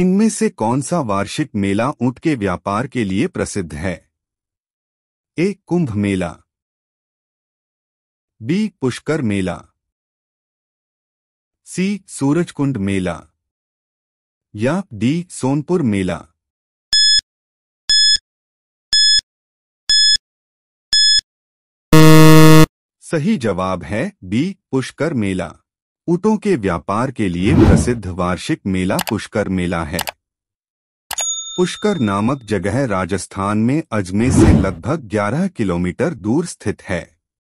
इनमें से कौन सा वार्षिक मेला ऊंट के व्यापार के लिए प्रसिद्ध है A Kumbh Mela B Pushkar Mela C Surajkund Mela या डी सोनपुर मेला सही जवाब है बी पुष्कर मेला ऊँटों के व्यापार के लिए प्रसिद्ध वार्षिक मेला पुष्कर मेला है पुष्कर नामक जगह राजस्थान में अजमेर से लगभग 11 किलोमीटर दूर स्थित है